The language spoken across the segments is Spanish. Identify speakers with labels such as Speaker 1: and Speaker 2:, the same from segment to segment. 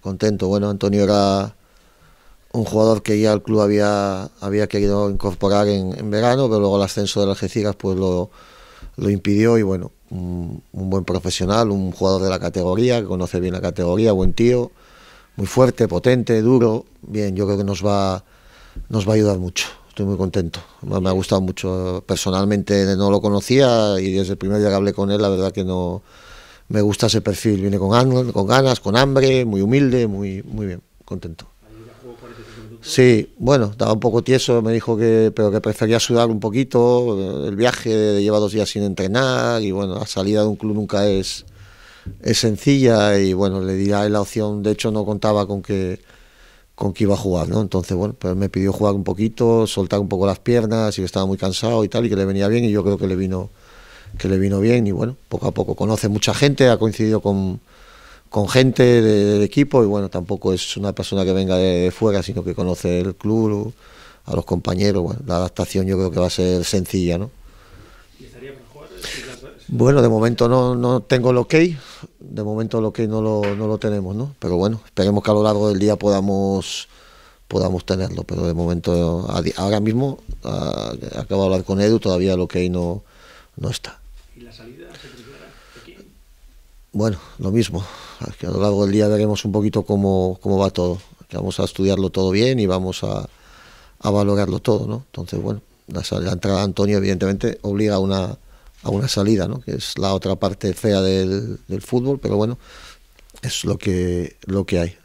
Speaker 1: contento. Bueno, Antonio era un jugador que ya el club había, había querido incorporar en, verano, pero luego el ascenso de Algeciras pues lo, lo impidió y bueno, un, buen profesional, un jugador de la categoría, que conoce bien la categoría, buen tío, muy fuerte, potente, duro, bien, yo creo que nos va, nos va a ayudar mucho. Estoy muy contento, me ha gustado mucho. Personalmente no lo conocía y desde el primer día que hablé con él, la verdad que no, me gusta ese perfil. Viene con, con ganas, con hambre, muy humilde, muy, muy bien, contento. Sí, bueno, estaba un poco tieso, me dijo que, pero que prefería sudar un poquito, eh, el viaje lleva dos días sin entrenar y bueno, la salida de un club nunca es, es sencilla y bueno, le di la opción, de hecho no contaba con que, con que iba a jugar, ¿no? Entonces, bueno, pues me pidió jugar un poquito, soltar un poco las piernas y que estaba muy cansado y tal y que le venía bien y yo creo que le vino, que le vino bien y bueno, poco a poco conoce mucha gente, ha coincidido con, gente del equipo y bueno, tampoco es una persona que venga de, fuera, sino que conoce el club, a los compañeros, bueno, la adaptación yo creo que va a ser sencilla, ¿no? bueno, de momento no, no tengo el ok, de momento lo que no lo, no lo tenemos, ¿no? Pero bueno, esperemos que a lo largo del día podamos podamos tenerlo, pero de momento ahora mismo ah, acabo de hablar con Edu, todavía el ok no, no está salida Bueno, lo mismo. que a lo largo del día veremos un poquito cómo, cómo va todo. vamos a estudiarlo todo bien y vamos a, a valorarlo todo, ¿no? Entonces, bueno, la, entrada de Antonio evidentemente obliga a una, a una salida, ¿no? Que es la otra parte fea del, del fútbol, pero bueno, es lo que, lo que hay.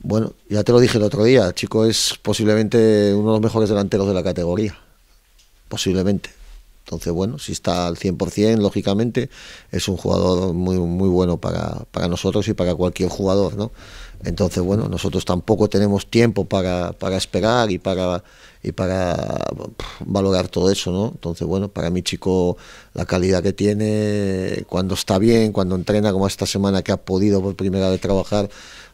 Speaker 1: bueno, ya te lo dije el otro día, Chico es posiblemente uno de los mejores delanteros de la categoría posiblemente. Entonces, bueno, si está al 100%, lógicamente, es un jugador muy, muy bueno para, para nosotros y para cualquier jugador, ¿no? Entonces, bueno, nosotros tampoco tenemos tiempo para, esperar y para, y para valorar todo eso, ¿no? Entonces, bueno, para mi chico, la calidad que tiene, cuando está bien, cuando entrena, como esta semana que ha podido por primera vez trabajar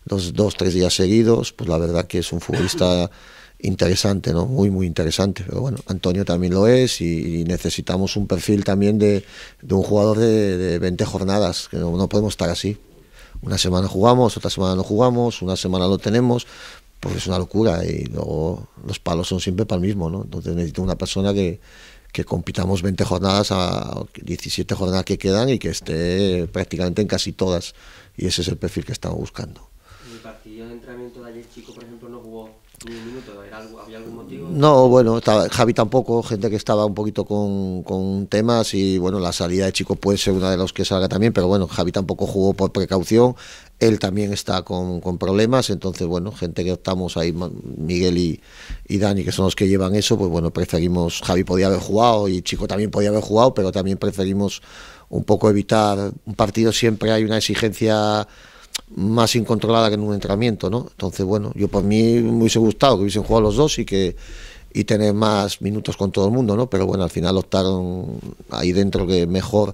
Speaker 1: los dos, tres días seguidos, pues la verdad que es un futbolista... interesante, ¿no? Muy, muy interesante. Pero bueno, Antonio también lo es y, necesitamos un perfil también de, un jugador de, 20 jornadas, que no, podemos estar así. Una semana jugamos, otra semana no jugamos, una semana lo tenemos, pues es una locura y luego los palos son siempre para el mismo, ¿no? Entonces necesito una persona que, que compitamos 20 jornadas a 17 jornadas que quedan y que esté prácticamente en casi todas. Y ese es el perfil que estamos buscando. el partido de entrenamiento de ayer, chico, por ejemplo, no jugó? No, bueno, Javi tampoco, gente que estaba un poquito con, temas y bueno, la salida de Chico puede ser una de los que salga también, pero bueno, Javi tampoco jugó por precaución, él también está con, problemas, entonces bueno, gente que estamos ahí, Miguel y, y Dani, que son los que llevan eso, pues bueno, preferimos, Javi podía haber jugado y Chico también podía haber jugado, pero también preferimos un poco evitar un partido siempre hay una exigencia más incontrolada que en un entrenamiento, ¿no? Entonces, bueno, yo por mí me hubiese gustado que hubiesen jugado los dos y que y tener más minutos con todo el mundo, ¿no? Pero bueno, al final optaron ahí dentro que mejor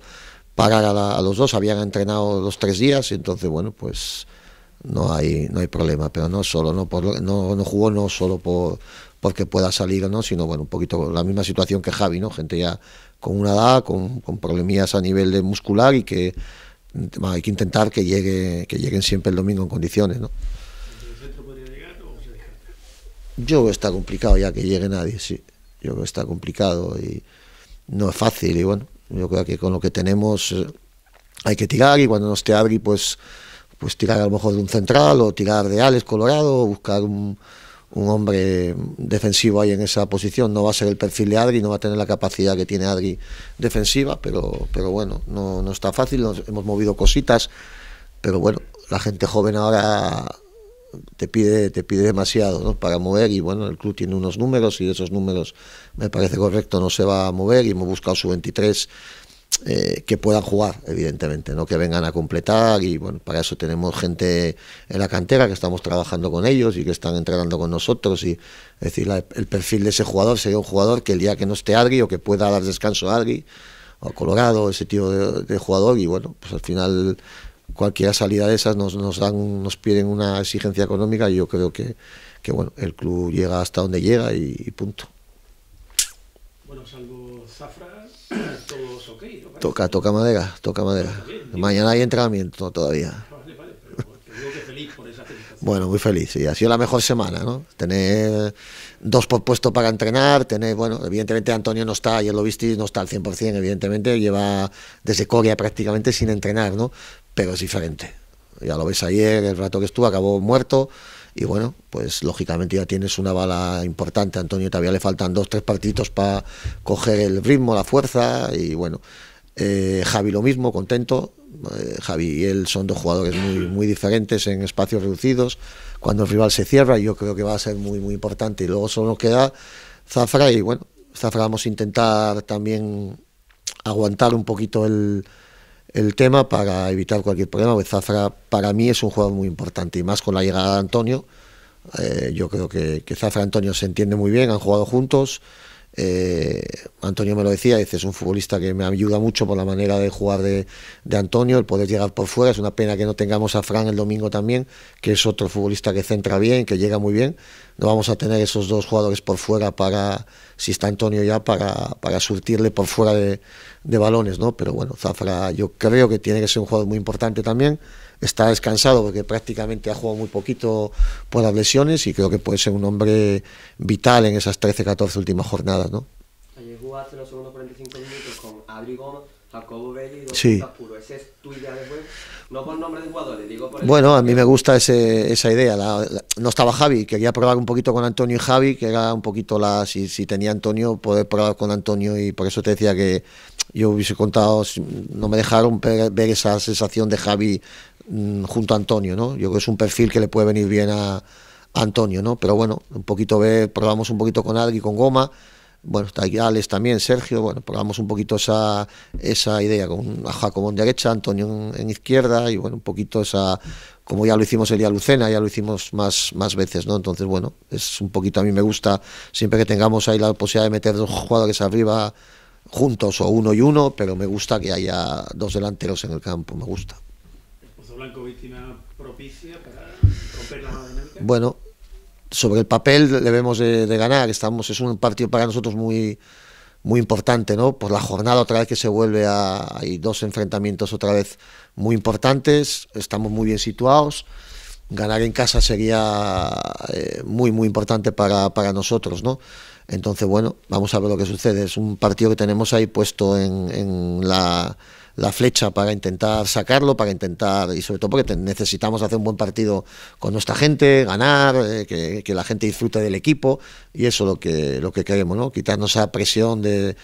Speaker 1: parar a, los dos, habían entrenado los tres días, y entonces, bueno, pues no hay, no hay problema, pero no solo, no, por, no, no jugó no solo por, porque pueda salir no, sino bueno, un poquito la misma situación que Javi, ¿no? Gente ya con una edad, con, con problemillas a nivel de muscular y que hay que intentar que llegue, que lleguen siempre el domingo en condiciones, ¿no? Yo creo que está complicado ya que llegue nadie, sí. Yo creo que está complicado y no es fácil y bueno, yo creo que con lo que tenemos eh, hay que tirar y cuando nos te abre pues pues tirar a lo mejor de un central o tirar de Alex Colorado, o buscar un un hombre defensivo ahí en esa posición. No va a ser el perfil de Adri, no va a tener la capacidad que tiene Adri defensiva, pero, pero bueno, no, no está fácil. hemos movido cositas, pero bueno, la gente joven ahora te pide, te pide demasiado ¿no? para mover y bueno, el club tiene unos números y esos números me parece correcto, no se va a mover y hemos buscado su 23 eh, que puedan jugar, evidentemente, no que vengan a completar y bueno, para eso tenemos gente en la cantera que estamos trabajando con ellos y que están entrenando con nosotros y es decir, el perfil de ese jugador sería un jugador que el día que no esté Adri o que pueda dar descanso a Adri o Colorado, ese tipo de, jugador y bueno, pues al final cualquier salida de esas nos, nos, dan, nos piden una exigencia económica y yo creo que, que bueno, el club llega hasta donde llega y, punto. Bueno, salvo Zafra, Toca, toca madera, toca madera. Mañana hay entrenamiento todavía. Bueno, muy feliz, y ha sido la mejor semana, ¿no? Tener dos por puesto para entrenar, tener, bueno, evidentemente Antonio no está, ayer lo viste, no está al 100%, evidentemente, lleva desde Corea prácticamente sin entrenar, ¿no? Pero es diferente. Ya lo ves ayer, el rato que estuvo, acabó muerto, y bueno, pues lógicamente ya tienes una bala importante. Antonio todavía le faltan dos, tres partidos para coger el ritmo, la fuerza y bueno. Eh, Javi lo mismo, contento. Eh, Javi y él son dos jugadores muy, muy diferentes en espacios reducidos. Cuando el rival se cierra, yo creo que va a ser muy, muy importante. Y luego solo nos queda Zafra y bueno, Zafra vamos a intentar también aguantar un poquito el, el tema para evitar cualquier problema, Zafra para mí es un jugador muy importante y más con la llegada de Antonio. Eh, yo creo que, que Zafra y Antonio se entienden muy bien, han jugado juntos, eh, Antonio me lo decía, es un futbolista que me ayuda mucho por la manera de jugar de, Antonio, el poder llegar por fuera. Es una pena que no tengamos a Fran el domingo también, que es otro futbolista que centra bien, que llega muy bien. No vamos a tener esos dos jugadores por fuera para, si está Antonio ya, para, para surtirle por fuera de, balones, ¿no? Pero bueno, Zafra yo creo que tiene que ser un jugador muy importante también está descansado porque prácticamente ha jugado muy poquito por las lesiones y creo que puede ser un hombre vital en esas 13-14 últimas jornadas. ¿no? Ayer jugaste los segundos 45 minutos con Jacobo y ¿Ese es tu idea de No por nombre de jugadores, digo por Bueno, a mí me gusta ese, esa idea. no estaba Javi, quería probar un poquito con Antonio y Javi, que era un poquito la. Si, si tenía Antonio, poder probar con Antonio, y por eso te decía que yo hubiese contado, no me dejaron ver esa sensación de Javi Mm, junto a Antonio, ¿no? Yo creo que es un perfil que le puede venir bien a, Antonio, ¿no? Pero bueno, un poquito ve probamos un poquito con Adri, con Goma, bueno, está ahí Alex también, Sergio, bueno, probamos un poquito esa, esa idea con a Jacobo en derecha, Antonio en, izquierda y bueno, un poquito esa, como ya lo hicimos el día Lucena, ya lo hicimos más, más veces, ¿no? Entonces, bueno, es un poquito, a mí me gusta siempre que tengamos ahí la posibilidad de meter dos jugadores arriba juntos o uno y uno, pero me gusta que haya dos delanteros en el campo, me gusta propicia para romper Bueno, sobre el papel debemos de, de, ganar. Estamos, es un partido para nosotros muy muy importante, ¿no? Por la jornada otra vez que se vuelve a hay dos enfrentamientos otra vez muy importantes. Estamos muy bien situados. Ganar en casa sería eh, muy muy importante para, para nosotros, ¿no? Entonces, bueno, vamos a ver lo que sucede. Es un partido que tenemos ahí puesto en la la flecha para intentar sacarlo, para intentar, y sobre todo porque necesitamos hacer un buen partido con nuestra gente, ganar, eh, que, la gente disfrute del equipo, y eso es lo que, lo que queremos, ¿no? Quitarnos esa presión de,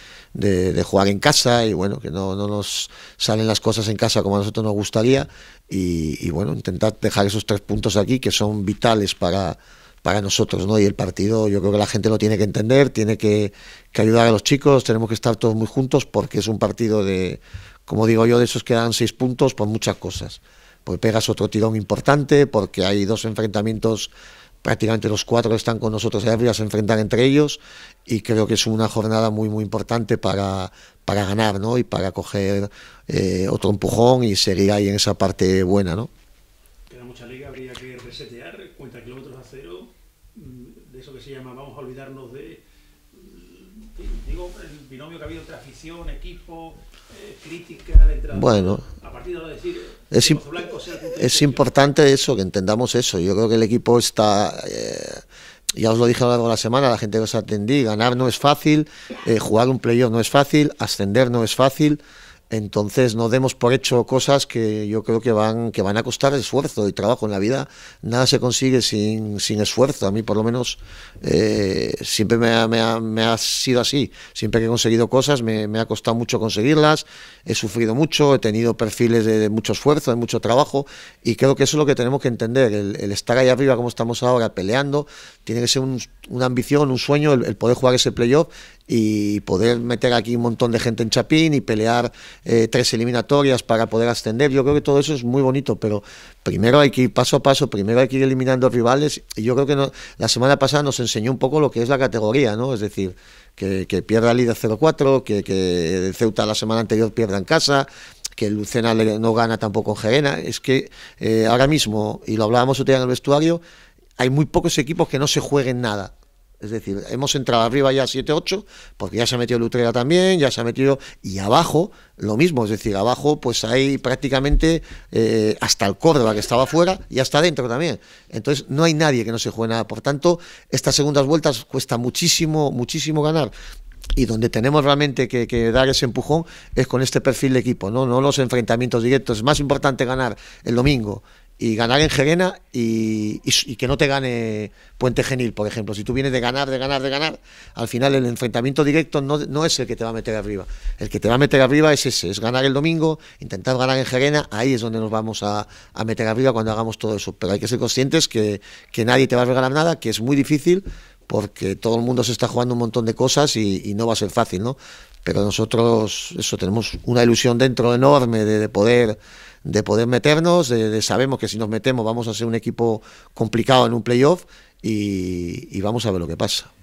Speaker 1: jugar en casa y bueno, que no, nos salen las cosas en casa como a nosotros nos gustaría, y, bueno, intentar dejar esos tres puntos aquí que son vitales para para nosotros, ¿no? Y el partido, yo creo que la gente lo tiene que entender, tiene que, que ayudar a los chicos, tenemos que estar todos muy juntos porque es un partido de como digo yo, de esos que dan seis puntos por muchas cosas. Porque pegas otro tirón importante, porque hay dos enfrentamientos, prácticamente los cuatro están con nosotros y se enfrentar entre ellos, y creo que es una jornada muy, muy importante para, para ganar, ¿no? Y para coger eh, otro empujón y seguir ahí en esa parte buena, ¿no? Queda mucha liga, habría que resetear, cuenta kilómetros a cero, mm, de eso que se llama, vamos a olvidarnos de digo, que ha habido equipo, eh, crítica, Bueno, es, importante eso, que entendamos eso. Yo creo que el equipo está... Eh, ya os lo dije a lo largo de la semana, la gente que os atendí, ganar no es fácil, eh, jugar un playoff no es fácil, ascender no es fácil, entonces no demos por hecho cosas que yo creo que van, que van a costar esfuerzo y trabajo en la vida. Nada se consigue sin, esfuerzo. A mí por lo menos eh, siempre me ha, sido así. Siempre que he conseguido cosas me, ha costado mucho conseguirlas. He sufrido mucho, he tenido perfiles de, mucho esfuerzo, de mucho trabajo. Y creo que eso es lo que tenemos que entender. El, estar ahí arriba como estamos ahora peleando, tiene que ser una ambición, un sueño el poder jugar ese playoff y poder meter aquí un montón de gente en Chapín y pelear eh, tres eliminatorias para poder ascender. Yo creo que todo eso es muy bonito, pero primero hay que ir paso a paso, primero hay que ir eliminando rivales y yo creo que la semana pasada nos enseñó un poco lo que es la categoría, ¿no? Es decir, que, pierda el líder 0-4, que, que Ceuta la semana anterior pierda en casa, que Lucena no gana tampoco en Gerena. Es que eh, ahora mismo, y lo hablábamos otro día en el vestuario, hay muy pocos equipos que no se jueguen nada. Es decir, hemos entrado arriba ya 7-8, porque ya se ha metido Lutrera también, ya se ha metido. Y abajo, lo mismo. Es decir, abajo, pues hay prácticamente eh, hasta el Córdoba que estaba fuera y hasta adentro también. Entonces, no hay nadie que no se juegue nada. Por tanto, estas segundas vueltas cuesta muchísimo, muchísimo ganar y donde tenemos realmente que, dar ese empujón es con este perfil de equipo, ¿no? no los enfrentamientos directos. Es más importante ganar el domingo y ganar en Gerena y, que no te gane Puente Genil, por ejemplo. Si tú vienes de ganar, de ganar, de ganar, al final el enfrentamiento directo no, es el que te va a meter arriba. El que te va a meter arriba es ese, es ganar el domingo, intentar ganar en Gerena, ahí es donde nos vamos a, a meter arriba cuando hagamos todo eso. Pero hay que ser conscientes que, que nadie te va a regalar nada, que es muy difícil porque todo el mundo se está jugando un montón de cosas y, no va a ser fácil, ¿no? Pero nosotros, eso, tenemos una ilusión dentro enorme de poder de poder meternos, de, sabemos que si nos metemos vamos a ser un equipo complicado en un playoff y vamos a ver lo que pasa.